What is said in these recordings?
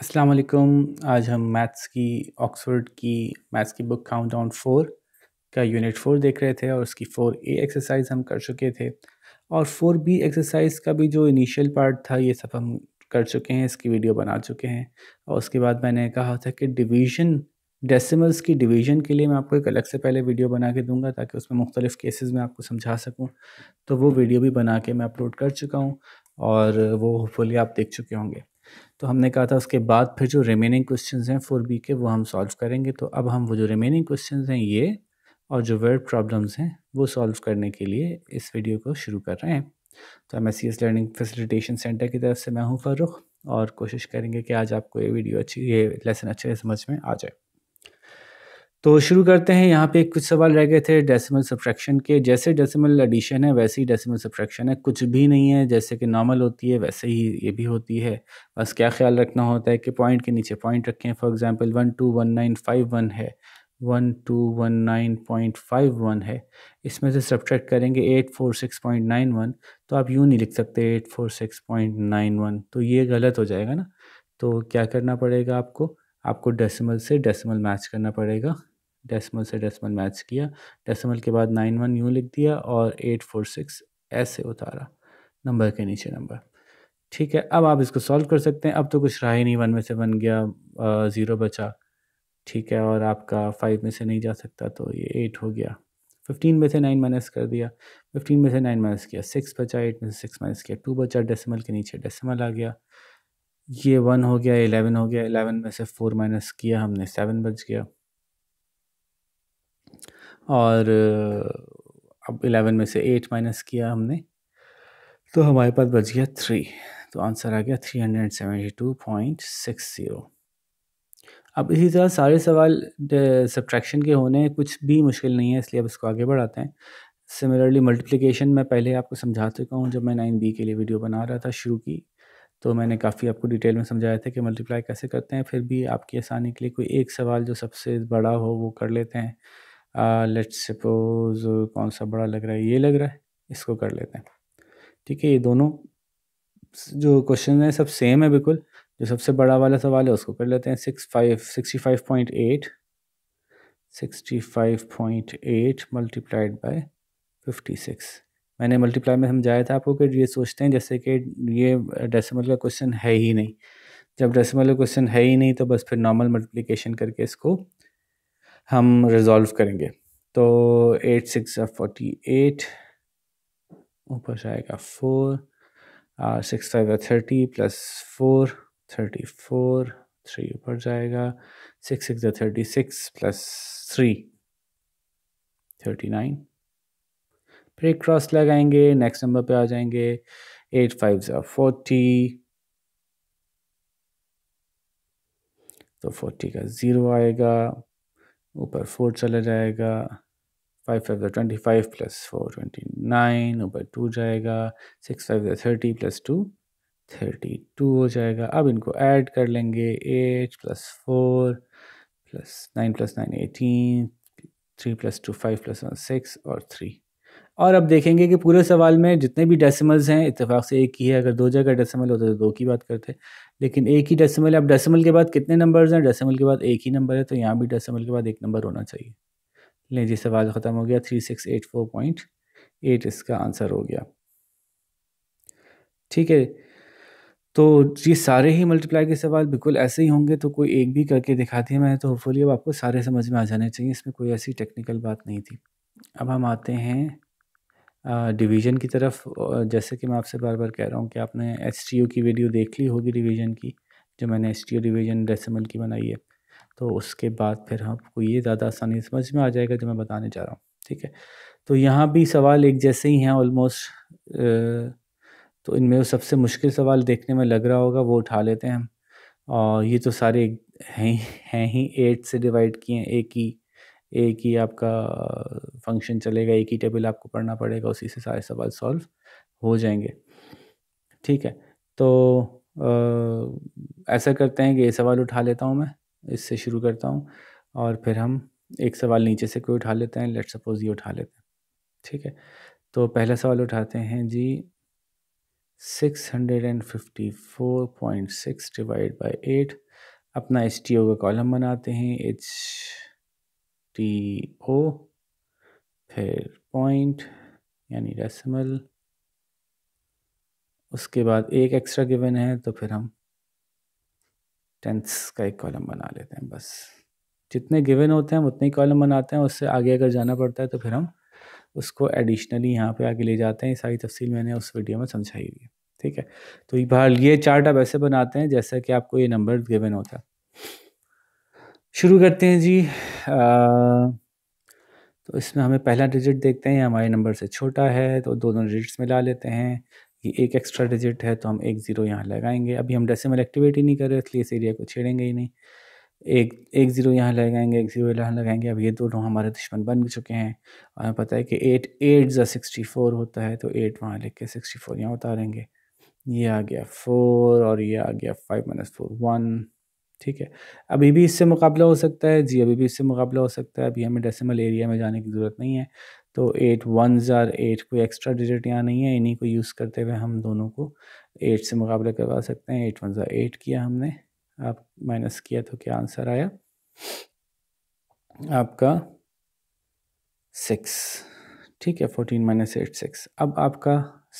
अस्सलाम वालेकुम आज हम मैथ्स की ऑक्सफोर्ड की मैथ्स की बुक काउंट डाउन फोर का यूनिट फोर देख रहे थे और उसकी फोर ए एक्सरसाइज हम कर चुके थे और फोर बी एक्सरसाइज का भी जो इनिशियल पार्ट था ये सब हम कर चुके हैं इसकी वीडियो बना चुके हैं और उसके बाद मैंने कहा था कि डिवीज़न डेसिमल्स की डिवीज़न के लिए मैं आपको एक अलग से पहले वीडियो बना के दूंगा ताकि उसमें मुख्तलिफ़ केसेस में आपको समझा सकूं तो वो वीडियो भी बना के मैं अपलोड कर चुका हूं और वो होपफुली आप देख चुके होंगे तो हमने कहा था उसके बाद फिर जो रिमेनिंग क्वेश्चन हैं फोर बी के वो हम सॉल्व करेंगे तो अब हम वो जो रिमेनिंग क्वेश्चन हैं ये और जो वर्ड प्रॉब्लम्स हैं वो सॉल्व करने के लिए इस वीडियो को शुरू कर रहे हैं तो M S learning facilitation centre की तरफ से मैं हूँ फ़ारुख और कोशिश करेंगे कि आज आपको ये वीडियो अच्छी ये लेसन अच्छे समझ में आ जाए तो शुरू करते हैं यहाँ पे कुछ सवाल रह गए थे डेसिमल सब्ट्रैक्शन के जैसे डेसिमल एडिशन है वैसे ही डेसिमल सब्ट्रैक्शन है कुछ भी नहीं है जैसे कि नॉर्मल होती है वैसे ही ये भी होती है बस क्या ख्याल रखना होता है कि पॉइंट के नीचे पॉइंट रखें for example one two one nine five one है one two one nine point five one है इसमें से सब्ट्रैक्ट करेंगे eight four six point nine one तो आप यूँ नहीं लिख सकते eight four six point nine one तो ये गलत हो जाएगा ना तो क्या करना पड़ेगा आपको आपको डेसिमल से डेसिमल मैच करना पड़ेगा डेसिमल से डेसिमल मैच किया डेसिमल के बाद नाइन वन यूँ लिख दिया और एट फोर सिक्स ऐसे उतारा नंबर के नीचे नंबर ठीक है अब आप इसको सॉल्व कर सकते हैं अब तो कुछ रहा ही नहीं वन में से बन गया ज़ीरो बचा ठीक है और आपका फाइव में से नहीं जा सकता तो ये एट हो गया फिफ्टीन में से नाइन माइनस कर दिया फिफ्टीन में से नाइन माइनस किया सिक्स बचा एट में से सिक्स माइनस किया टू बचा डेसिमल के नीचे डेसिमल आ गया ये वन हो गया एलेवन हो गया एलेवन में से फोर माइनस किया हमने सेवन बच गया और अब एलेवन में से एट माइनस किया हमने तो हमारे पास बच गया थ्री तो आंसर आ गया three hundred seventy two point six zero अब इसी तरह सारे सवाल सब्ट्रैक्शन के होने कुछ भी मुश्किल नहीं है इसलिए अब इसको आगे बढ़ाते हैं सिमिलरली मल्टीप्लिकेशन मैं पहले आपको समझा चुका हूँ जब मैं नाइन बी के लिए वीडियो बना रहा था शुरू की तो मैंने काफ़ी आपको डिटेल में समझाया था कि मल्टीप्लाई कैसे करते हैं फिर भी आपकी आसानी के लिए कोई एक सवाल जो सबसे बड़ा हो वो कर लेते हैं लेट्स सपोज कौन सा बड़ा लग रहा है ये लग रहा है इसको कर लेते हैं ठीक है ये दोनों जो क्वेश्चन है सब सेम है बिल्कुल जो सबसे बड़ा वाला सवाल है उसको कर लेते हैं six five sixty five point eight sixty five point eight multiplied by fifty six मैंने मल्टीप्लाई में समझाया था आपको कि ये सोचते हैं जैसे कि ये डेसिमल का क्वेश्चन है ही नहीं जब डेसिमल का क्वेश्चन है ही नहीं तो बस फिर नॉर्मल मल्टीप्लिकेशन करके इसको हम रिजॉल्व करेंगे तो एट सिक्स फोर्टी एट ऊपर से आएगा four six five thirty plus four thirty four three ऊपर जाएगा six six thirty six plus three thirty nine फिर एक क्रॉस लगाएंगे नेक्स्ट नंबर पे आ जाएंगे एट फाइव ज़ा फोर्टी तो फोर्टी का ज़ीरो आएगा ऊपर फोर चला जाएगा five five twenty five plus four twenty nine ऊपर टू जाएगा six five thirty plus two thirty two हो जाएगा अब इनको ऐड कर लेंगे eight plus four plus nine plus nine eighteen three plus two five plus one six और three और अब देखेंगे कि पूरे सवाल में जितने भी डेसिमल्स हैं इतफाक़ से एक ही है अगर दो जगह डेसिमल होता तो दो की बात करते लेकिन एक ही डेसिमल है अब डेसिमल के बाद कितने नंबर्स हैं डेसिमल के बाद एक ही नंबर है तो यहाँ भी डेसिमल के बाद एक नंबर होना चाहिए ले जी सवाल ख़त्म हो गया three six eight four point eight इसका आंसर हो गया ठीक है तो ये सारे ही मल्टीप्लाई के सवाल बिल्कुल ऐसे ही होंगे तो कोई एक भी करके दिखा दिया मैंने तो होपफुली अब आपको सारे समझ में आ जाने चाहिए इसमें कोई ऐसी टेक्निकल बात नहीं थी अब हम आते हैं डिवीज़न की तरफ जैसे कि मैं आपसे बार बार कह रहा हूँ कि आपने एस की वीडियो देख ली होगी डिवीज़न की जो मैंने एस डिवीज़न डेसिमल की बनाई है तो उसके बाद फिर आपको ये ज़्यादा आसानी समझ में आ जाएगा जो मैं बताने जा रहा हूँ ठीक है तो यहाँ भी सवाल एक जैसे ही हैं ऑलमोस्ट तो इनमें सबसे मुश्किल सवाल देखने में लग रहा होगा वो उठा लेते हैं हम और ये तो सारे हैं ही हैं ही एट से डिवाइड किए हैं एक ही एक ही आपका फंक्शन चलेगा एक ही टेबल आपको पढ़ना पड़ेगा उसी से सारे सवाल सॉल्व हो जाएंगे ठीक है तो आ, ऐसा करते हैं कि ये सवाल उठा लेता हूँ मैं इससे शुरू करता हूँ और फिर हम एक सवाल नीचे से कोई उठा लेते हैं लेट सपोज ये उठा लेते हैं ठीक है तो पहला सवाल उठाते हैं जी 654.6 डिवाइड बाय 8 अपना एच का कॉलम बनाते हैं एच टी ओ फिर पॉइंट यानी डेसिमल उसके बाद एक एक्स्ट्रा गिवन है तो फिर हम टेंथ्स का एक कॉलम बना लेते हैं बस जितने गिवन होते हैं उतने ही कॉलम बनाते हैं उससे आगे अगर जाना पड़ता है तो फिर हम उसको एडिशनली यहाँ पे आगे ले जाते हैं सारी तफसील मैंने उस वीडियो में समझाई हुई है ठीक है तो बहरहाल ये चार्ट आप ऐसे बनाते हैं जैसा कि आपको ये नंबर गिवन होता है शुरू करते हैं जी आ, तो इसमें हमें पहला डिजिट देखते हैं हमारे नंबर से छोटा है तो दोनों डिजिट्स मिला लेते हैं ये एक एक्स्ट्रा डिजिट है तो हम एक ज़ीरो यहाँ लगाएंगे अभी हम डेसिमल एक्टिवेट ही नहीं कर रहे इसलिए इस एरिया को छेड़ेंगे ही नहीं एक एक ज़ीरो यहाँ लगाएंगे एक ज़ीरो यहाँ लगाएंगे अब ये दोनों हमारे दुश्मन बन चुके हैं और हमें पता है कि एट एट ज़ा सिक्सटी फोर होता है तो एट वहाँ लिख के सिक्सटी फोर यहाँ उतारेंगे ये आ गया फोर और ये आ गया फाइव माइनस फोर वन ठीक है अभी भी इससे मुकाबला हो सकता है जी अभी भी इससे मुकाबला हो सकता है अभी हमें डेसिमल एरिया में जाने की ज़रूरत नहीं है तो एट वन ज़ार एट कोई एक्स्ट्रा डिजिट यहाँ नहीं है इन्हीं को यूज़ करते हुए हम दोनों को एट से मुकाबला करवा सकते हैं एट वन ज़ार एट किया हमने आप माइनस किया तो क्या आंसर आया आपका सिक्स ठीक है फोर्टीन माइनस एट सिक्स अब आपका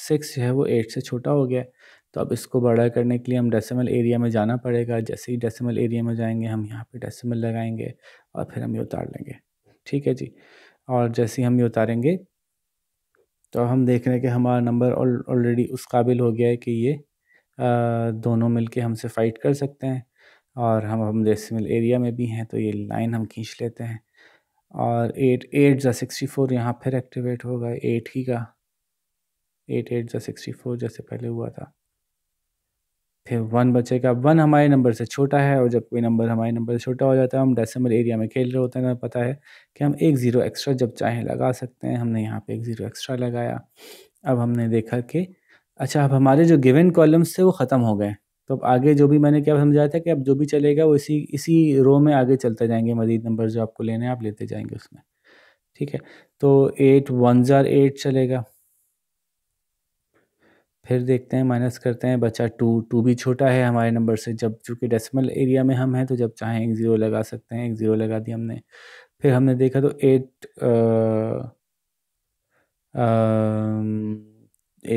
सिक्स जो है वो एट से छोटा हो गया है तो अब इसको बड़ा करने के लिए हम डेसिमल एरिया में जाना पड़ेगा जैसे ही डेसिमल एरिया में जाएंगे हम यहाँ पे डेसिमल लगाएंगे और फिर हम ये उतार लेंगे ठीक है जी और जैसे ही हम ये उतारेंगे तो हम देख रहे हैं कि हमारा नंबर ऑलरेडी उस काबिल हो गया है कि ये आ, दोनों मिल हमसे फ़ाइट कर सकते हैं और हम हम डेसिमल एरिया में भी हैं तो ये लाइन हम खींच लेते हैं और एट एट जो सिक्सटी फोर यहाँ फिर एक्टिवेट होगा एट ही का एट एट जो सिक्सटी फोर जैसे पहले हुआ था फिर वन बचेगा वन हमारे नंबर से छोटा है और जब कोई नंबर हमारे नंबर से छोटा हो जाता है हम डेसिमल एरिया में खेल रहे होते हैं पता है कि हम एक ज़ीरो एक्स्ट्रा जब चाहें लगा सकते हैं हमने यहाँ पे एक ज़ीरो एक्स्ट्रा लगाया अब हमने देखा कि अच्छा अब हमारे जो गिवन कॉलम्स थे वो ख़त्म हो गए तो अब आगे जो भी मैंने क्या समझाया था कि अब जो भी चलेगा वो इसी इसी रो में आगे चलते जाएंगे मजीद नंबर जो आपको लेने हैं आप लेते जाएंगे उसमें ठीक है तो एट वन ज़ार एट चलेगा फिर देखते हैं माइनस करते हैं बचा टू टू भी छोटा है हमारे नंबर से जब चूँकि डेसिमल एरिया में हम हैं तो जब चाहें एक ज़ीरो लगा सकते हैं एक ज़ीरो लगा दिया हमने फिर हमने देखा तो एट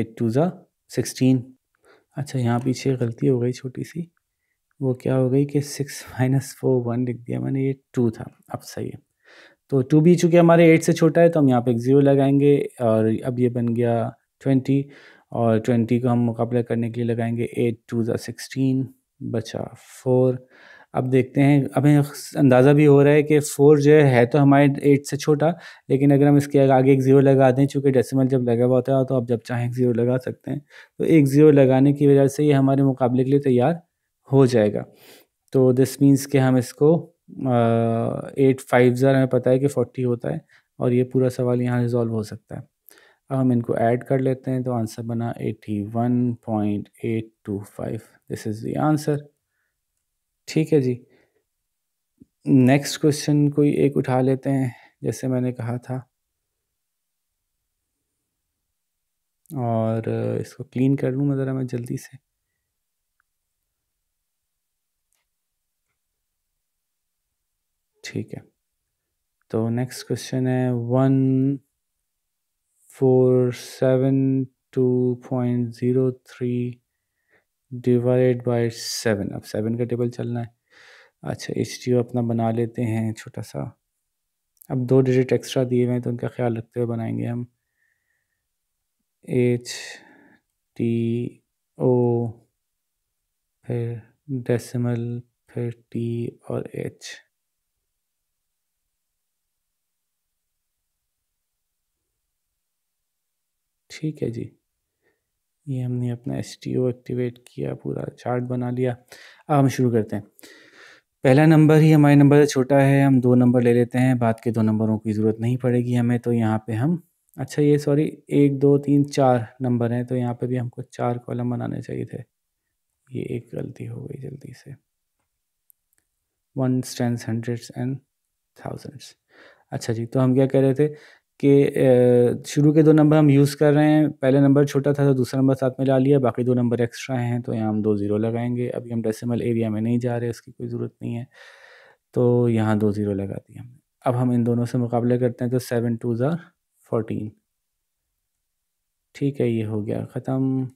एट टू ज़ा सिक्सटीन अच्छा यहाँ पीछे गलती हो गई छोटी सी वो क्या हो गई कि सिक्स माइनस फोर वन लिख दिया मैंने ये टू था अब सही है तो टू भी चूँकि हमारे एट से छोटा है तो हम यहाँ पे एक ज़ीरो लगाएंगे और अब ये बन गया ट्वेंटी और ट्वेंटी को हम मुकाबला करने के लिए लगाएंगे एट टू ज़ा सिक्सटीन बचा फोर अब देखते हैं हमें अंदाज़ा भी हो रहा है कि फोर जो है तो हमारे एट से छोटा लेकिन अगर हम इसके आगे एक ज़ीरो लगा दें चूँकि डेसिमल जब लगा हुआ होता है तो आप जब चाहें एक ज़ीरो लगा सकते हैं तो एक ज़ीरो लगाने की वजह से ये हमारे मुकाबले के लिए तैयार हो जाएगा तो दिस मीन्स कि हम इसको एट फाइव ज़र हमें पता है कि फोर्टी होता है और ये पूरा सवाल यहाँ रिजॉल्व हो सकता है अब हम इनको ऐड कर लेते हैं तो आंसर बना 81.825 दिस इज़ द आंसर ठीक है जी नेक्स्ट क्वेश्चन कोई एक उठा लेते हैं जैसे मैंने कहा था और इसको क्लीन कर लूँ मैं ज़रा मैं जल्दी से ठीक है तो नेक्स्ट क्वेश्चन है one four seven two point zero three divide by seven अब सेवन का टेबल चलना है अच्छा एच अपना बना लेते हैं छोटा सा अब दो डिजिट एक्स्ट्रा दिए हुए हैं तो उनका ख्याल रखते हुए बनाएंगे हम एच टी ओ फिर डेसिमल फिर टी और एच ठीक है जी ये हमने अपना एस एक्टिवेट किया पूरा चार्ट बना लिया अब हम शुरू करते हैं पहला नंबर ही हमारे नंबर से छोटा है हम दो नंबर ले लेते हैं बाद के दो नंबरों की ज़रूरत नहीं पड़ेगी हमें तो यहाँ पे हम अच्छा ये सॉरी एक दो तीन चार नंबर हैं तो यहाँ पे भी हमको चार कॉलम बनाने चाहिए थे ये एक गलती हो गई जल्दी से one tens hundreds and thousands अच्छा जी तो हम क्या कह रहे थे कि शुरू के दो नंबर हम यूज़ कर रहे हैं पहले नंबर छोटा था तो दूसरा नंबर साथ में ला लिया बाकी दो नंबर एक्स्ट्रा हैं तो यहाँ हम दो ज़ीरो लगाएंगे अभी हम डेसिमल एरिया में नहीं जा रहे इसकी कोई ज़रूरत नहीं है तो यहाँ दो ज़ीरो लगा दिया हमने अब हम इन दोनों से मुकाबला करते हैं तो सेवन टू ज़ार फोटीन ठीक है ये हो गया ख़त्म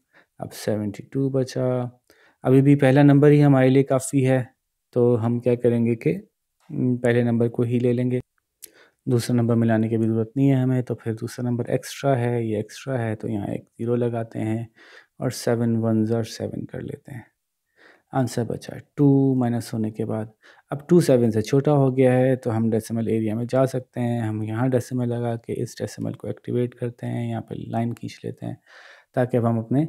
अब सेवेंटी टू बचा अभी भी पहला नंबर ही हमारे लिए काफ़ी है तो हम क्या करेंगे कि पहले नंबर को ही ले लेंगे दूसरा नंबर मिलाने की भी ज़रूरत नहीं है हमें तो फिर दूसरा नंबर एक्स्ट्रा है ये एक्स्ट्रा है तो यहाँ एक ज़ीरो लगाते हैं और सेवन वन ज़र सेवन कर लेते हैं आंसर बचा टू माइनस होने के बाद अब टू सेवन से छोटा हो गया है तो हम डेसिमल एरिया में जा सकते हैं हम यहाँ डेसिमल लगा के इस डेसिमल को एक्टिवेट करते हैं यहाँ पर लाइन खींच लेते हैं ताकि अब हम अपने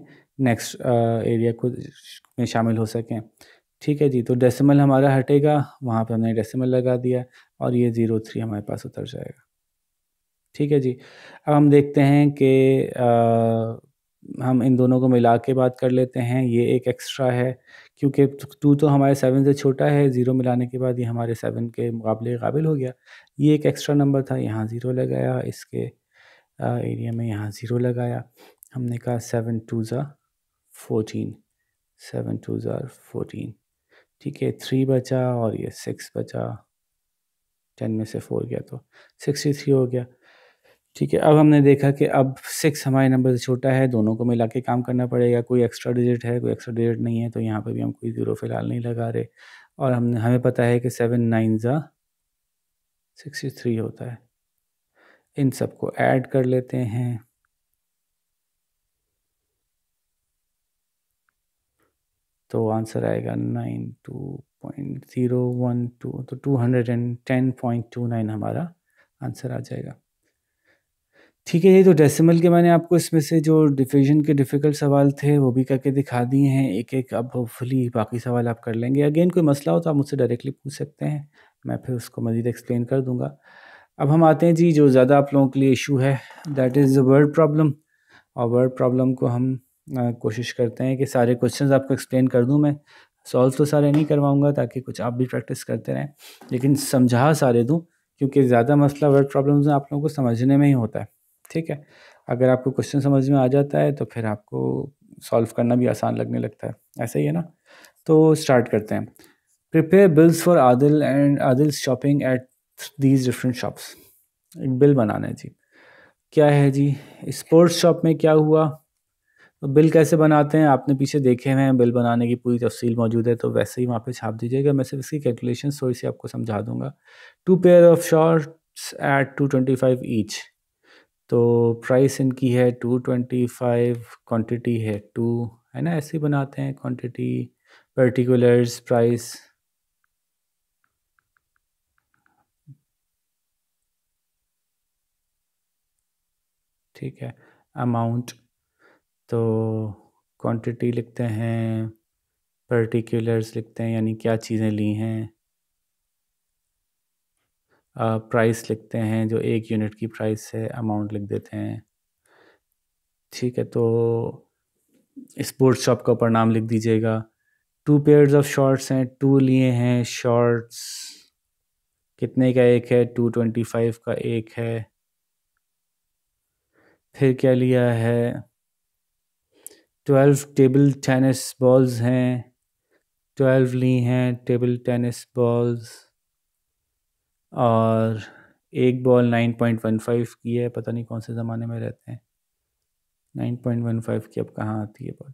नेक्स्ट एरिया को में शामिल हो सकें ठीक है जी तो डेसिमल हमारा हटेगा वहाँ पर हमने डेसिमल लगा दिया और ये ज़ीरो थ्री हमारे पास उतर जाएगा ठीक है जी अब हम देखते हैं कि हम इन दोनों को मिला के बात कर लेते हैं ये एक एक्स्ट्रा है क्योंकि टू तो हमारे सेवन से छोटा है ज़ीरो मिलाने के बाद ये हमारे सेवन के मुकाबले काबिल हो गया ये एक एक्स्ट्रा नंबर था यहाँ ज़ीरो लगाया इसके एरिया में यहाँ ज़ीरो लगाया हमने कहा सेवन टू ज़ा फोटीन सेवन टू ज़ार फोटीन ठीक है थ्री बचा और ये सिक्स बचा टेन में से फोर गया तो सिक्सटी थ्री हो गया ठीक है अब हमने देखा कि अब सिक्स हमारे नंबर से छोटा है दोनों को मिला के काम करना पड़ेगा कोई एक्स्ट्रा डिजिट है कोई एक्स्ट्रा डिजिट नहीं है तो यहाँ पर भी हम कोई ज़ीरो फ़िलहाल नहीं लगा रहे और हमने हमें पता है कि सेवन नाइन ज़ा सिक्सटी थ्री होता है इन सबको ऐड कर लेते हैं तो आंसर आएगा nine two point zero one two तो two hundred and ten point two nine हमारा आंसर आ जाएगा ठीक है ये तो डेसिमल के मैंने आपको इसमें से जो डिफ्यूजन के डिफ़िकल्ट सवाल थे वो भी करके दिखा दिए हैं एक एक अब होपफुली बाकी सवाल आप कर लेंगे अगेन कोई मसला हो तो आप मुझसे डायरेक्टली पूछ सकते हैं मैं फिर उसको मज़ीद एक्सप्लेन कर दूंगा अब हम आते हैं जी जो ज़्यादा आप लोगों के लिए इशू है दैट इज़ वर्ड प्रॉब्लम और वर्ड प्रॉब्लम को हम कोशिश करते हैं कि सारे क्वेश्चंस आपको एक्सप्लेन कर दूं मैं सॉल्व तो सारे नहीं करवाऊंगा ताकि कुछ आप भी प्रैक्टिस करते रहें लेकिन समझा सारे दूँ क्योंकि ज़्यादा मसला वर्ड प्रॉब्लम्स में आप लोगों को समझने में ही होता है ठीक है अगर आपको क्वेश्चन समझ में आ जाता है तो फिर आपको सॉल्व करना भी आसान लगने लगता है ऐसा ही है ना तो स्टार्ट करते हैं prepare bills for Adil and Adil shopping at these different shops एक बिल बनाना है जी क्या है जी स्पोर्ट्स शॉप में क्या हुआ तो बिल कैसे बनाते हैं आपने पीछे देखे हुए हैं बिल बनाने की पूरी तफसील मौजूद है तो वैसे ही वहाँ पे छाप दीजिएगा मैं सिर्फ इसकी कैलकुलेशन थोड़ी सी आपको समझा दूंगा two pair of shorts at two twenty five each तो प्राइस इनकी है टू ट्वेंटी फाइव क्वान्टिटी है टू है ना ऐसे ही बनाते हैं क्वान्टिटी पर्टिकुलर्स प्राइस ठीक है अमाउंट तो क्वांटिटी लिखते हैं पर्टिकुलर्स लिखते हैं यानी क्या चीज़ें ली हैं प्राइस लिखते हैं जो एक यूनिट की प्राइस है अमाउंट लिख देते हैं ठीक है तो स्पोर्ट्स शॉप का ऊपर नाम लिख दीजिएगा टू पेयर्स ऑफ शॉर्ट्स हैं टू लिए हैं शॉर्ट्स कितने का एक है टू ट्वेंटी फाइव का एक है फिर क्या लिया है ट्वेल्व टेबल टेनिस बॉल्स हैं ट्वेल्व ली हैं टेबल टेनिस बॉल्स और एक ball nine point one five की है पता नहीं कौन से ज़माने में रहते हैं नाइन पॉइंट वन फाइव की अब कहाँ आती है बॉल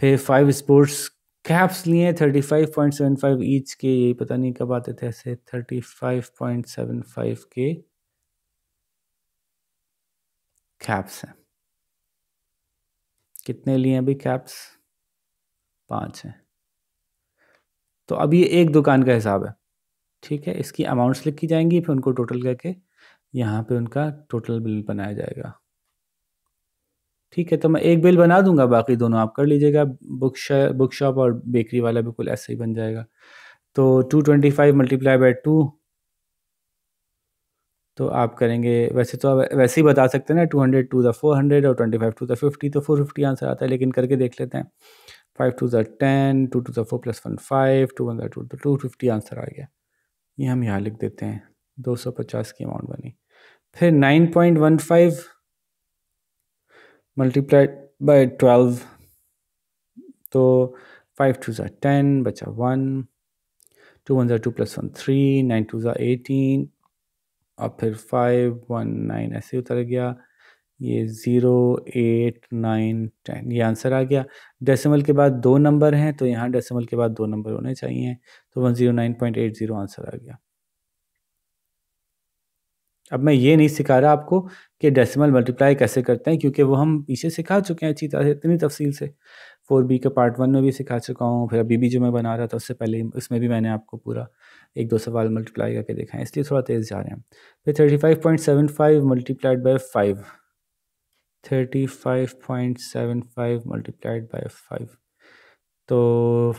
फिर फाइव स्पोर्ट्स कैप्स लिए thirty five point seven five each के ये पता नहीं कब आते थे ऐसे thirty five point seven five के कैप्स हैं कितने लिए अभी कैप्स पाँच हैं तो अब ये एक दुकान का हिसाब है ठीक है इसकी अमाउंट्स लिखी जाएंगी फिर उनको टोटल करके यहाँ पे उनका टोटल बिल बनाया जाएगा ठीक है तो मैं एक बिल बना दूंगा बाकी दोनों आप कर लीजिएगा बुक बुक शॉप और बेकरी वाला बिल्कुल ऐसे ही बन जाएगा तो two twenty five multiply by two तो आप करेंगे वैसे तो आप वैसे ही बता सकते हैं ना two hundred to the four hundred और twenty five to the fifty तो फोर फिफ्टी आंसर आता है लेकिन करके देख लेते हैं फाइव टू ज़ा टेन टू टू ज़ा four plus one five two one ज़ा टू टू फिफ्टी आंसर आ गया ये हम यहाँ लिख देते हैं दो सौ पचास की अमाउंट बनी फिर nine point one five multiplied by twelve तो फाइव टू ज़ा टेन बचा वन टू वन ज़ा two plus one three nine two ज़ा एटीन और फिर फाइव वन नाइन ऐसे उतर गया ये ज़ीरो एट नाइन टेन ये आंसर आ गया डेसिमल के बाद दो नंबर हैं तो यहाँ डेसिमल के बाद दो नंबर होने चाहिए तो one zero nine point eight zero answer आ गया अब मैं ये नहीं सिखा रहा आपको कि डेसिमल मल्टीप्लाई कैसे करते हैं क्योंकि वो हम पीछे सिखा चुके हैं अच्छी तरह से इतनी तफसील से फोर बी का पार्ट वन में भी सिखा चुका हूँ फिर अभी भी जो मैं बना रहा था उससे पहले उसमें भी मैंने आपको पूरा एक दो सवाल मल्टीप्लाई करके देखा इसलिए थोड़ा तेज़ जा रहे हैं फिर thirty five point seven five multiplied by five thirty five point seven five multiplied by five तो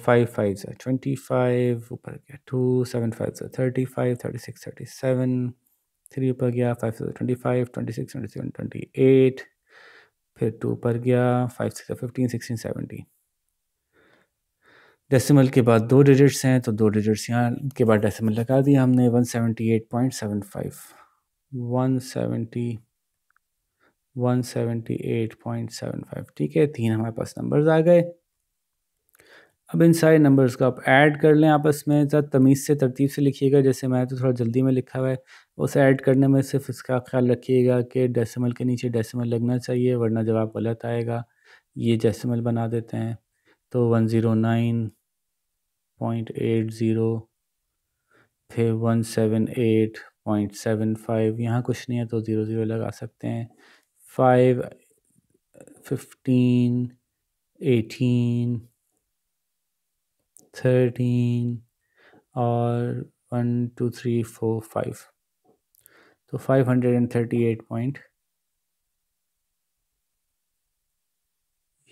फाइव फाइव से ट्वेंटी फाइव ऊपर गया टू सेवन फाइव से thirty five thirty six thirty seven three ऊपर गया फाइव से twenty five twenty six twenty seven twenty eight फिर two ऊपर गया five six fifteen sixteen seventy decimal के बाद दो डिजिट्स हैं तो दो डिजिट्स यहाँ के बाद डेसिमल लगा दिया हमने one seventy eight point seven five one seventy one eight point seven five ठीक है तीन हमारे पास नंबर्स आ गए अब इन सारे नंबर्स को आप ऐड कर लें आपस में ज़्यादा तमीज़ से तरतीब से लिखिएगा जैसे मैं तो थोड़ा जल्दी में लिखा हुआ है उसे ऐड करने में सिर्फ इसका ख्याल रखिएगा कि डेसिमल के नीचे डेसिमल लगना चाहिए वरना जवाब गलत आएगा ये डेसिमल बना देते हैं तो one zero nine point eight zero फिर one seven eight point seven five यहाँ कुछ नहीं है तो ज़ीरो ज़ीरो लगा सकते हैं फाइव फिफ्टीन एटीन थर्टीन और one two three four five तो five hundred and thirty eight point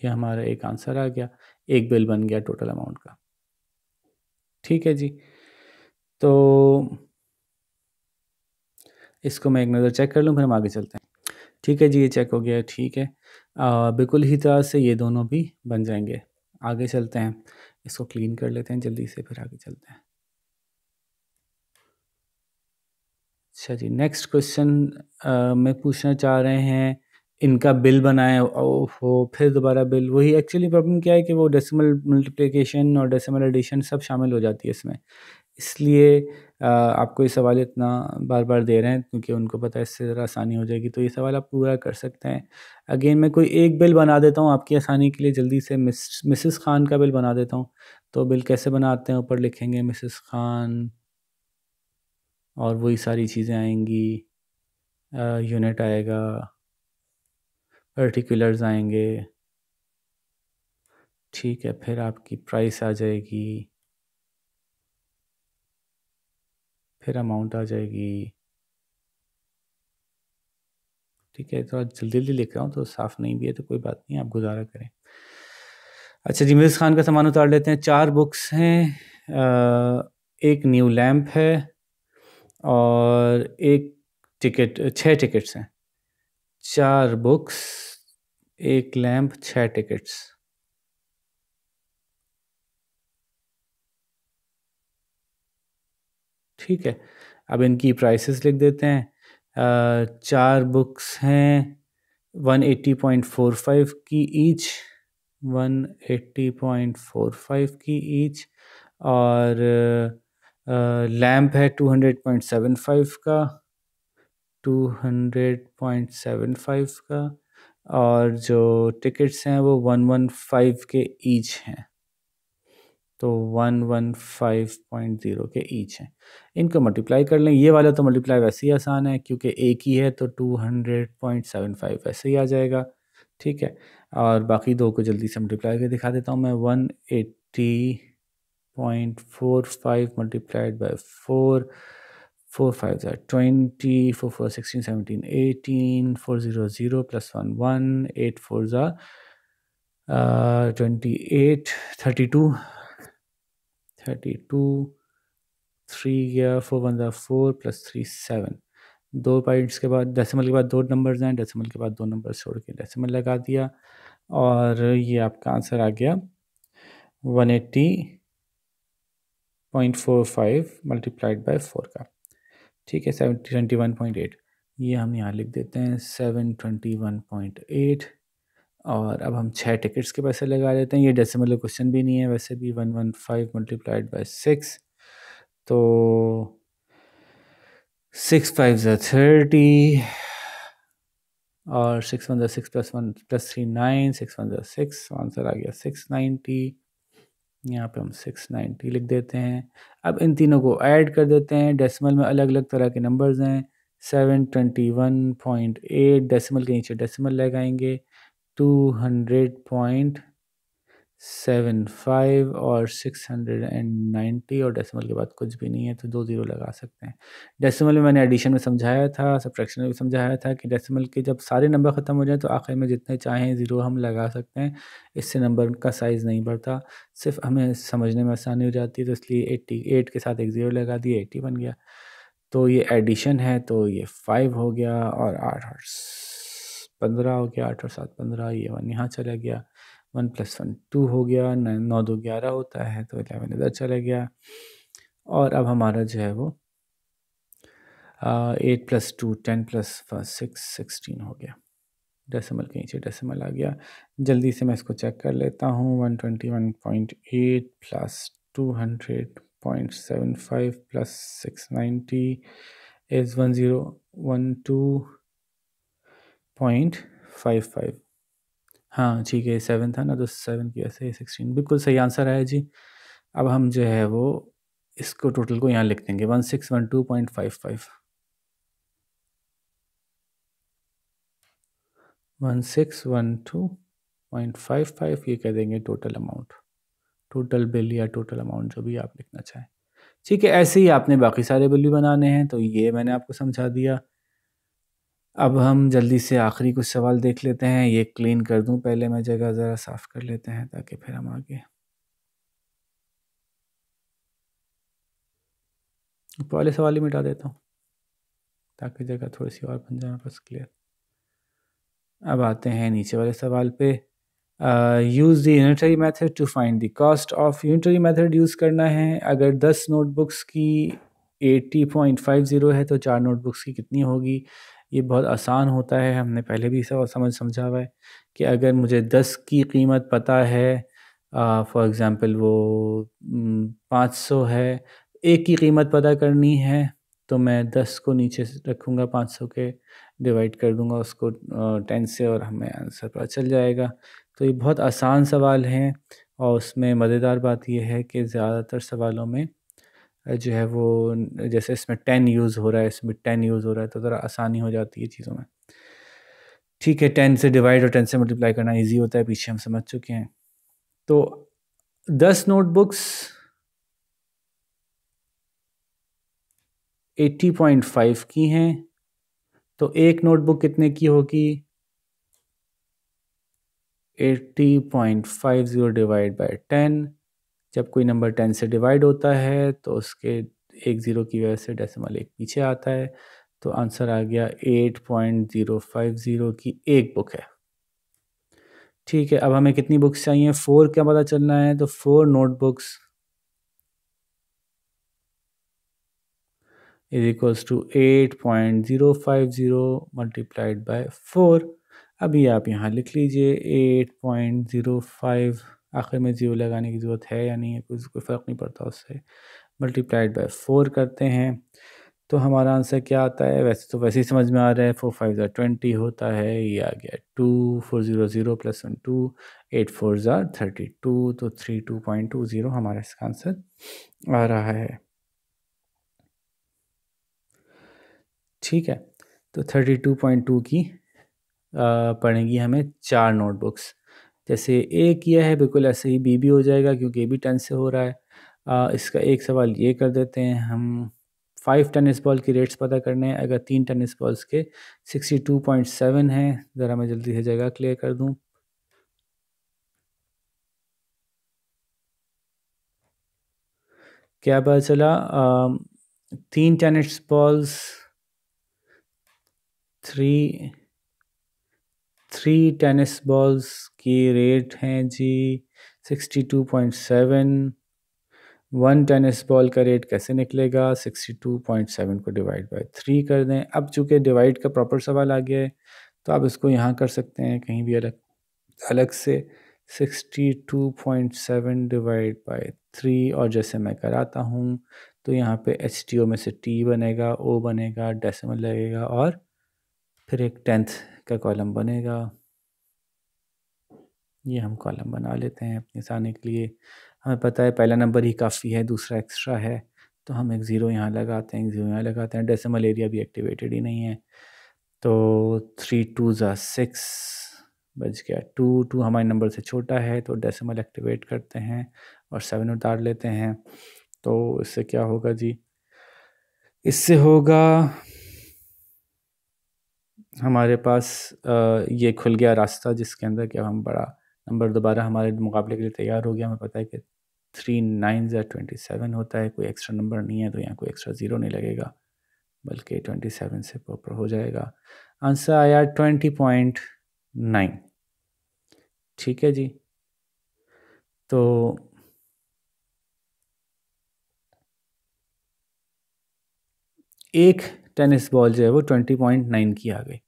ये हमारा एक आंसर आ गया एक बिल बन गया टोटल अमाउंट का ठीक है जी तो इसको मैं एक नज़र चेक कर लूँ फिर हम आगे चलते हैं ठीक है जी ये चेक हो गया ठीक है आ, बिल्कुल ही तरह से ये दोनों भी बन जाएंगे आगे चलते हैं इसको क्लीन कर लेते हैं जल्दी से फिर आगे चलते हैं अच्छा जी नेक्स्ट क्वेश्चन में पूछना चाह रहे हैं इनका बिल बनाए हो फिर दोबारा बिल वही एक्चुअली प्रॉब्लम क्या है कि वो डेसिमल मल्टीप्लिकेशन और डेसिमल एडिशन सब शामिल हो जाती है इसमें इसलिए आपको ये सवाल इतना बार बार दे रहे हैं क्योंकि उनको पता है इससे ज़रा आसानी हो जाएगी तो ये सवाल आप पूरा कर सकते हैं अगेन मैं कोई एक बिल बना देता हूँ आपकी आसानी के लिए जल्दी से मिस मिसिस खान का बिल बना देता हूँ तो बिल कैसे बनाते हैं ऊपर लिखेंगे मिसिस खान और वही सारी चीज़ें आएंगी यूनिट आएगा अर्टिकुलर्स आएंगे ठीक है फिर आपकी प्राइस आ जाएगी फिर अमाउंट आ जाएगी ठीक है थोड़ा तो जल्दी जल्दी लिख रहा हूँ तो साफ़ नहीं भी है तो कोई बात नहीं आप गुजारा करें अच्छा जी मिर्ज़ खान का सामान उतार लेते हैं चार बुक्स हैं एक न्यू लैम्प है और एक टिकट छः टिकट्स हैं चार बुक्स एक लैंप छः टिकट्स ठीक है अब इनकी प्राइसेस लिख देते हैं चार बुक्स हैं 180.45 की ईच 180.45 की ईच और लैम्प है 200.75 का two hundred point seven five का और जो टिकट्स हैं वो वन वन फाइव के ईच हैं तो one one five point zero के ईच हैं इनको मल्टीप्लाई कर लें ये वाला तो मल्टीप्लाई वैसे ही आसान है क्योंकि एक ही है तो two hundred point seven five वैसे ही आ जाएगा ठीक है और बाकी दो को जल्दी से मल्टीप्लाई कर दिखा देता हूँ मैं one eighty point four five multiplied by four four fives are 20 four four 16 17 18 four zero zero plus one one eight fours are uh 28 32 32 three yeah, four one ज़ा four plus three seven. दो points के बाद decimal के बाद दो numbers हैं decimal के बाद दो नंबर छोड़ के डेसिमल लगा दिया और ये आपका आंसर आ गया one eighty point four five multiplied by four का ठीक है seven twenty one point eight ये हम यहाँ लिख देते हैं seven twenty one point eight और अब हम छः टिकट्स के पैसे लगा देते हैं ये डेसिमल क्वेश्चन भी नहीं है वैसे भी one one five multiplied by six तो सिक्स फाइव ज़ा थर्टी और सिक्स वन ज़ा six plus one plus three nine six one ज़ा सिक्स आंसर आ गया सिक्स नाइन्टी यहाँ पे हम 690 लिख देते हैं अब इन तीनों को ऐड कर देते हैं डेसिमल में अलग अलग तरह के नंबर्स हैं 721.8 डेसिमल के नीचे डेसिमल लगाएंगे पॉइंट सेवन फाइव और सिक्स हंड्रेड एंड नाइन्टी और डेसिमल के बाद कुछ भी नहीं है तो दो ज़ीरो लगा सकते हैं डेसिमल में मैंने एडिशन में समझाया था सब्ट्रैक्शन में भी समझाया था कि डेसिमल के जब सारे नंबर ख़त्म हो जाए तो आखिर में जितने चाहें ज़ीरो हम लगा सकते हैं इससे नंबर का साइज़ नहीं बढ़ता सिर्फ हमें समझने में आसानी हो जाती है तो इसलिए एट्टी एट के साथ एक ज़ीरो लगा दिए एट्टी बन गया तो ये एडिशन है तो ये फाइव हो गया और आठ और पंद्रह हो गया आठ और सात पंद्रह ये वन यहाँ चला गया वन प्लस वन टू हो गया नाइन नौ दो ग्यारह होता है तो एलेवन इधर चला गया और अब हमारा जो है वो eight plus two ten plus six sixteen हो गया डेसिमल के नीचे डेसिमल आ गया जल्दी से मैं इसको चेक कर लेता हूँ one twenty one point eight plus two hundred point seven five plus six ninety is one zero one two point five five हाँ, ठीक है, सेवन था ना तो सेवन की वैसे सिक्सटीन बिल्कुल सही आंसर है जी। अब हम जो है वो इसको टोटल को यहाँ लिख देंगे one one one one six six two two point point five five five five ये कह देंगे टोटल अमाउंट। टोटल बिल या टोटल अमाउंट जो भी आप लिखना चाहें। ठीक है, ऐसे ही आपने बाकी सारे बिल भी बनाने हैं तो ये मैंने आपको समझा दिया। अब हम जल्दी से आखिरी कुछ सवाल देख लेते हैं ये क्लीन कर दूं पहले मैं जगह ज़रा साफ़ कर लेते हैं ताकि फिर हम आगे पहले सवाल ही मिटा देता हूँ ताकि जगह थोड़ी सी और बन जाए बस क्लियर अब आते हैं नीचे वाले सवाल पे use the unitary method to find the cost of unitary method use करना है अगर दस नोटबुक्स की एटी पॉइंट फाइव ज़ीरो है तो चार नोटबुक्स की कितनी होगी ये बहुत आसान होता है हमने पहले भी सब समझ समझा हुआ है कि अगर मुझे दस की कीमत पता है फॉर एग्ज़ाम्पल वो पाँच सौ है एक की कीमत पता करनी है तो मैं दस को नीचे रखूँगा पाँच सौ के डिवाइड कर दूँगा उसको टेन से और हमें आंसर पता चल जाएगा तो ये बहुत आसान सवाल हैं और उसमें मज़ेदार बात यह है कि ज़्यादातर सवालों में जो है वो जैसे इसमें टेन यूज़ हो रहा है इसमें टेन यूज़ हो रहा है तो ज़रा आसानी हो जाती है चीज़ों में ठीक है टेन से डिवाइड और टेन से मल्टीप्लाई करना ईजी होता है पीछे हम समझ चुके हैं तो दस नोटबुक्स पॉइंट फाइव की हैं तो एक नोटबुक कितने की होगी eighty point five zero divide by ten जब कोई नंबर टेन से डिवाइड होता है तो उसके एक ज़ीरो की वजह से डेसिमल एक पीछे आता है तो आंसर आ गया eight point zero five zero की एक बुक है ठीक है अब हमें कितनी बुक्स चाहिए फोर क्या पता चलना है तो four notebooks is equals to eight point zero five zero multiplied by four अभी आप यहाँ लिख लीजिए एट पॉइंट ज़ीरो फाइव आखिर में ज़ीरो लगाने की ज़रूरत है या नहीं है कुछ कोई फ़र्क नहीं पड़ता उससे मल्टीप्लाइड बाय फोर करते हैं तो हमारा आंसर क्या आता है वैसे तो वैसे ही समझ में आ रहा है फोर फाइव ज़ार ट्वेंटी होता है ये आ गया two four zero zero plus one two eight four ज़ार थर्टी टू तो three two point two zero हमारा इसका आंसर आ रहा है ठीक है तो थर्टी टू पॉइंट टू की पड़ेंगी हमें चार नोटबुक्स जैसे ए किया है बिल्कुल ऐसे ही बी भी हो जाएगा क्योंकि ए भी टेन से हो रहा है आ, इसका एक सवाल ये कर देते हैं हम फाइव टेनिस बॉल की रेट्स पता करने हैं अगर तीन टेनिस बॉल्स के सिक्सटी टू पॉइंट सेवन है ज़रा मैं जल्दी से जगह क्लियर कर दूँ क्या पता चला आ, तीन tennis balls three three tennis balls की रेट हैं जी sixty two point seven one tennis ball का रेट कैसे निकलेगा सिक्सटी टू पॉइंट सेवन को डिवाइड बाय थ्री कर दें अब चूंकि डिवाइड का प्रॉपर सवाल आ गया है तो आप इसको यहाँ कर सकते हैं कहीं भी अलग अलग से sixty two point seven divide by three और जैसे मैं कराता हूँ तो यहाँ पे एच टी ओ में से टी बनेगा ओ बनेगा डेसिमल लगेगा और फिर एक टेंथ का कॉलम बनेगा ये हम कॉलम बना लेते हैं अपने आसानी के लिए हमें पता है पहला नंबर ही काफ़ी है दूसरा एक्स्ट्रा है तो हम एक ज़ीरो यहाँ लगाते हैं एक ज़ीरो यहाँ लगाते हैं डेसिमल एरिया भी एक्टिवेटेड ही नहीं है तो थ्री टू ज़ा सिक्स बच गया टू टू हमारे नंबर से छोटा है तो डेसिमल एक्टिवेट करते हैं और सेवन उतार लेते हैं तो इससे क्या होगा जी इससे होगा हमारे पास ये खुल गया रास्ता जिसके अंदर कि हम बड़ा नंबर दोबारा हमारे मुकाबले के लिए तैयार हो गया हमें पता है कि थ्री नाइन या ट्वेंटी सेवन होता है कोई एक्स्ट्रा नंबर नहीं है तो यहाँ कोई एक्स्ट्रा ज़ीरो नहीं लगेगा बल्कि ट्वेंटी सेवन से प्रॉपर हो जाएगा आंसर आया ट्वेंटी पॉइंट नाइन ठीक है जी तो एक टेनिस बॉल जो है वो ट्वेंटी पॉइंट नाइन की आ गई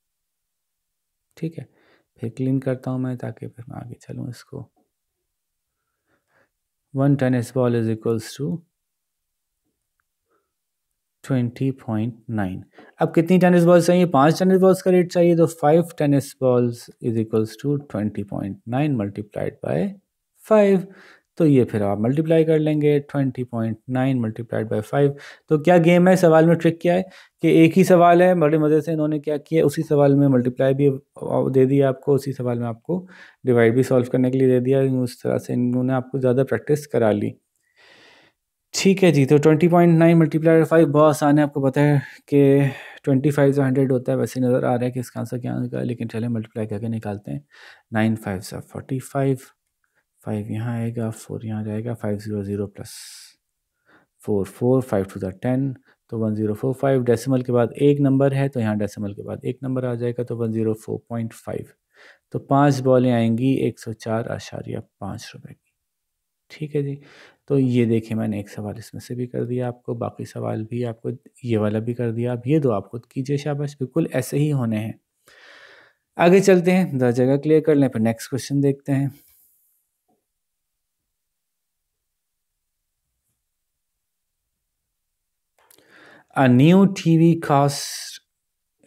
ठीक है फिर क्लीन करता हूँ मैं ताकि फिर मैं आगे चलूँ इसको one tennis ball is equals to twenty point nine अब कितनी टेनिस बॉल्स चाहिए पांच टेनिस बॉल्स का रेट चाहिए तो five tennis balls is equals to twenty point nine multiplied by five तो ये फिर आप मल्टीप्लाई कर लेंगे twenty point nine multiplied by five तो क्या गेम है सवाल में ट्रिक क्या है कि एक ही सवाल है बड़े मज़े से इन्होंने क्या किया उसी सवाल में मल्टीप्लाई भी दे दिया आपको उसी सवाल में आपको डिवाइड भी सॉल्व करने के लिए दे दिया उस तरह से इन्होंने आपको ज़्यादा प्रैक्टिस करा ली ठीक है जी तो twenty point nine multiply five बहुत आसान है आपको पता है कि ट्वेंटी फाइव से हंड्रेड होता है वैसे नज़र आ रहा है कि इसका आंसर क्या होगा लेकिन चले मल्टीप्लाई करके निकालते हैं नाइन फाइव से फोर्टी फाइव फाइव यहाँ आएगा फोर यहाँ जाएगा five zero zero plus four four five to the ten तो one zero four five decimal के बाद एक नंबर है तो यहाँ डेसिमल के बाद एक नंबर आ जाएगा तो one zero four point five तो पाँच बॉलें आएंगी एक सौ चार आशारिया पाँच रुपये की ठीक है जी तो ये देखिए मैंने एक सवाल इसमें से भी कर दिया आपको बाकी सवाल भी आपको ये वाला भी कर दिया अब ये दो तो आप खुद कीजिए शाबाश बिल्कुल ऐसे ही होने हैं आगे चलते हैं दस जगह क्लियर कर लें फिर नेक्स्ट क्वेश्चन देखते हैं न्यू टी वी कास्ट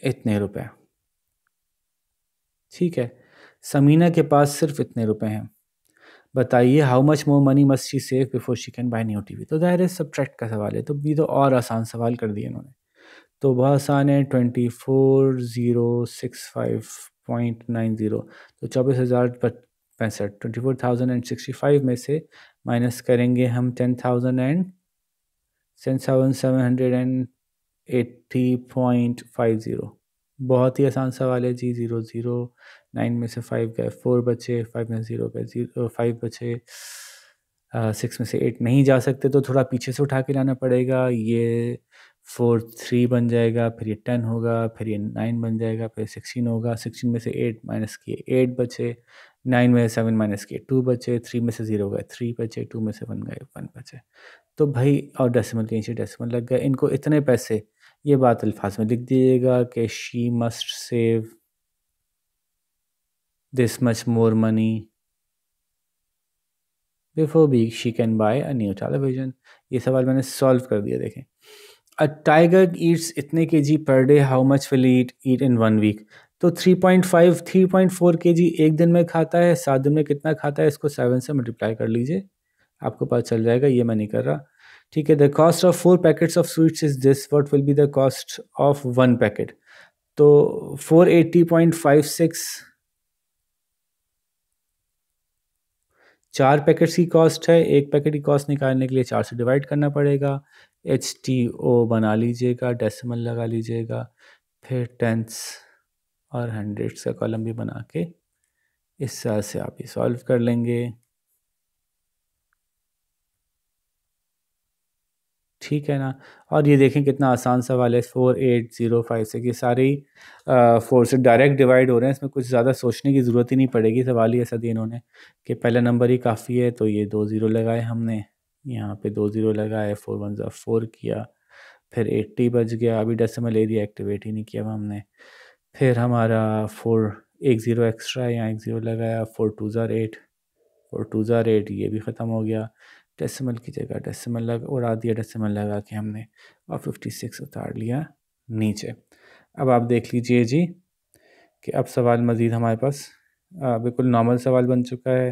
इतने रुपए ठीक है समीना के पास सिर्फ इतने रुपए हैं बताइए how much more money must she save before she can buy new TV तो ज़ाहिर है सब्ट्रैक्ट का सवाल है तो ये तो और आसान सवाल कर दिए इन्होंने तो बहुत आसान है twenty four zero six five point nine zero तो चौबीस हज़ार पैंसठ twenty four thousand and sixty five में से माइनस करेंगे हम ten thousand and ten thousand seven hundred and eighty point five zero बहुत ही आसान सवाल है जी ज़ीरो ज़ीरो नाइन में से फाइव गए फोर बचे फाइव में ज़ीरो गए जीरो फाइव बचे सिक्स में से एट नहीं जा सकते तो थोड़ा पीछे से उठा के लाना पड़ेगा ये फोर थ्री बन जाएगा फिर ये टेन होगा फिर ये नाइन बन जाएगा फिर सिक्सटीन होगा सिक्सटीन में से एट माइनस किए एट बचे नाइन में सेवन माइनस किए टू बचे थ्री में से ज़ीरो गए थ्री बचे टू में से वन गए वन बचे तो भाई और डेसिमल के नीचे डेसिमल लग गए इनको इतने पैसे ये बात अल्फाज में लिख दीजिएगा कि she must save this much more money before be she can buy a new television ये सवाल मैंने सॉल्व कर दिया देखें अ टाइगर ईट्स इतने K G per day how much will eat eat in one week तो 3.5 3.4 के जी एक दिन में खाता है सात दिन में कितना खाता है इसको सेवन से मल्टीप्लाई कर लीजिए आपको पता चल जाएगा ये मैं नहीं कर रहा ठीक है the cost of four packets of sweets is this what will be the cost of one packet तो four eighty point five six चार पैकेट्स की कॉस्ट है एक पैकेट की कॉस्ट निकालने के लिए चार से डिवाइड करना पड़ेगा एच टी ओ बना लीजिएगा डेसिमल लगा लीजिएगा फिर टेंस और हंड्रेड्स का कॉलम भी बना के इस तरह से आप ये सॉल्व कर लेंगे ठीक है ना और ये देखें कितना आसान सवाल है फोर एट ज़ीरो फाइव से ये सारे ही फोर से डायरेक्ट डिवाइड हो रहे हैं इसमें कुछ ज़्यादा सोचने की ज़रूरत ही नहीं पड़ेगी सवाल ही ऐसा इन्होंने कि पहला नंबर ही काफ़ी है तो ये दो ज़ीरो लगाए हमने यहाँ पे दो ज़ीरो लगाए फोर वन ज़ा फोर किया फिर एट्टी बज गया अभी डेसिमल एरिया एक्टिवेट ही नहीं किया हुआ हमने फिर हमारा फोर एक ज़ीरो एक्स्ट्रा यहाँ एक ज़ीरो लगाया फोर टू ज़ार एट फोर टू ज़ार एट ये भी ख़त्म हो गया डेसिमल की जगह डेसिमल लगा उड़ा दिया डेसिमल लगा के हमने और फिफ्टी सिक्स उतार लिया नीचे अब आप देख लीजिए जी कि अब सवाल मज़ीद हमारे पास बिल्कुल नॉर्मल सवाल बन चुका है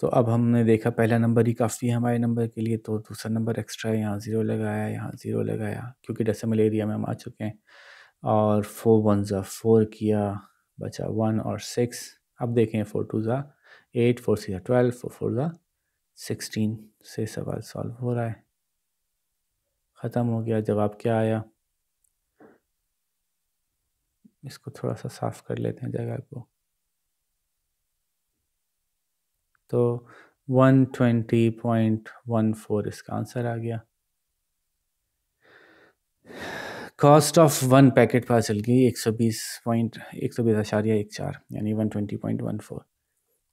तो अब हमने देखा पहला नंबर ही काफ़ी है हमारे नंबर के लिए तो दूसरा नंबर एक्स्ट्रा है यहाँ ज़ीरो लगाया यहाँ ज़ीरो लगाया क्योंकि डेसिमल एरिया में हम आ चुके हैं और फोर वन ज़ा फोर किया बचा वन और सिक्स अब देखें फोर टू ज़ा एट फोर सी ट्वेल्व फोर फोर ज़ा सिक्सटीन से सवाल सॉल्व हो रहा है ख़त्म हो गया जवाब क्या आया इसको थोड़ा सा साफ़ कर लेते हैं जगह को तो one one twenty point four इसका आंसर आ गया कॉस्ट ऑफ वन पैकेट पास चल गई एक सौ बीस पॉइंट एक सौ बीस या एक चार यानी one twenty point one four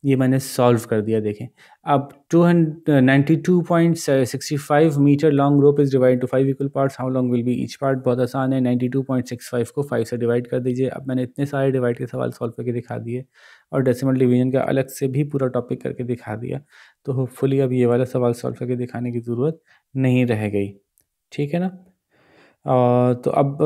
ये मैंने सॉल्व कर दिया देखें अब two ninety two point sixty five meter long rope is divide to five equal parts how long will be each part बहुत आसान है ninety two point six five को फाइव से डिवाइड कर दीजिए अब मैंने इतने सारे डिवाइड के सवाल सॉल्व करके दिखा दिए और डेसिमल डिवीजन का अलग से भी पूरा टॉपिक करके दिखा दिया तो होपफुली अब ये वाला सवाल सॉल्व करके दिखाने की ज़रूरत नहीं रह गई ठीक है ना तो अब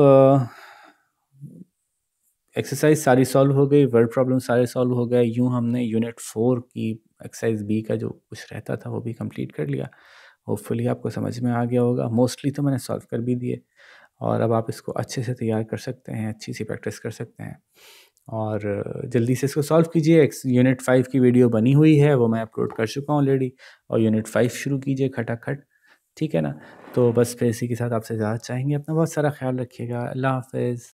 एक्सरसाइज सारी सॉल्व हो गई वर्ड प्रॉब्लम सारे सॉल्व हो गए यूँ हमने यूनिट फोर की एक्सरसाइज बी का जो कुछ रहता था वो भी कंप्लीट कर लिया होपफुली आपको समझ में आ गया होगा मोस्टली तो मैंने सॉल्व कर भी दिए और अब आप इसको अच्छे से तैयार कर सकते हैं अच्छी सी प्रैक्टिस कर सकते हैं और जल्दी से इसको सॉल्व कीजिए यूनिट फाइव की वीडियो बनी हुई है वो मैं अपलोड कर चुका हूँ ऑलरेडी और यूनिट फाइव शुरू कीजिए खटाखट ठीक है ना तो बस फिर इसी के साथ आपसे ज्यादा चाहेंगे अपना बहुत सारा ख्याल रखिएगा अल्लाह हाफिज़